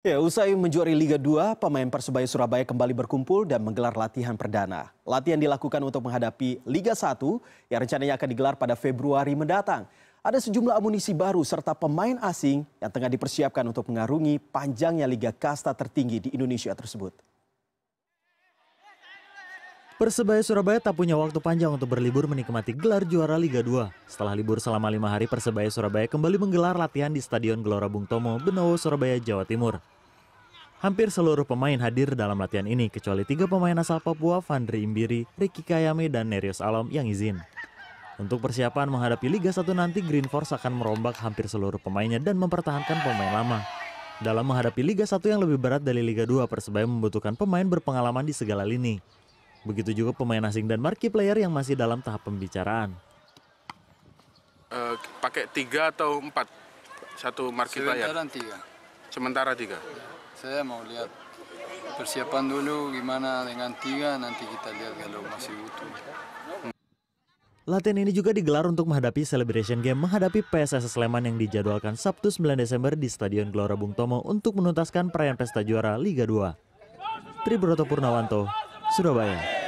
Ya, usai menjuari Liga 2, pemain Persebaya Surabaya kembali berkumpul dan menggelar latihan perdana. Latihan dilakukan untuk menghadapi Liga 1 yang rencananya akan digelar pada Februari mendatang. Ada sejumlah amunisi baru serta pemain asing yang tengah dipersiapkan untuk mengarungi panjangnya Liga Kasta tertinggi di Indonesia tersebut. Persebaya Surabaya tak punya waktu panjang untuk berlibur menikmati gelar juara Liga 2. Setelah libur selama lima hari, Persebaya Surabaya kembali menggelar latihan di Stadion Gelora Bung Tomo, Benowo, Surabaya, Jawa Timur. Hampir seluruh pemain hadir dalam latihan ini, kecuali tiga pemain asal Papua, Vandri Imbiri, Ricky Kayame, dan Nerius Alom yang izin. Untuk persiapan menghadapi Liga 1 nanti, Green Force akan merombak hampir seluruh pemainnya dan mempertahankan pemain lama. Dalam menghadapi Liga 1 yang lebih berat dari Liga 2, Persebaya membutuhkan pemain berpengalaman di segala lini. Begitu juga pemain asing dan marquee player yang masih dalam tahap pembicaraan. Uh, pakai tiga atau empat satu marquee player? Ya? Sementara tiga. Sementara tiga. Saya mau lihat persiapan dulu gimana dengan tiga nanti kita lihat kalau masih utuh. Latihan ini juga digelar untuk menghadapi Celebration Game menghadapi PSS Sleman yang dijadwalkan Sabtu 9 Desember di Stadion Gelora Bung Tomo untuk menuntaskan perayaan pesta juara Liga 2. Tribroto Purnawanto, Surabaya.